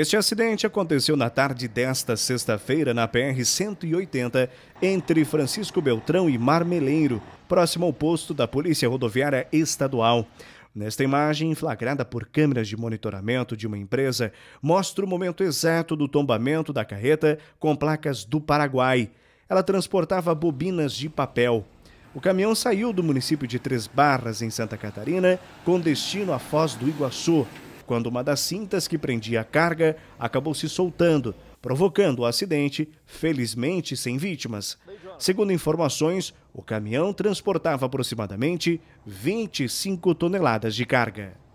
Este acidente aconteceu na tarde desta sexta-feira na PR-180, entre Francisco Beltrão e Marmeleiro, próximo ao posto da Polícia Rodoviária Estadual. Nesta imagem, flagrada por câmeras de monitoramento de uma empresa, mostra o momento exato do tombamento da carreta com placas do Paraguai. Ela transportava bobinas de papel. O caminhão saiu do município de Três Barras, em Santa Catarina, com destino à Foz do Iguaçu, quando uma das cintas que prendia a carga acabou se soltando, provocando o acidente, felizmente sem vítimas. Segundo informações, o caminhão transportava aproximadamente 25 toneladas de carga.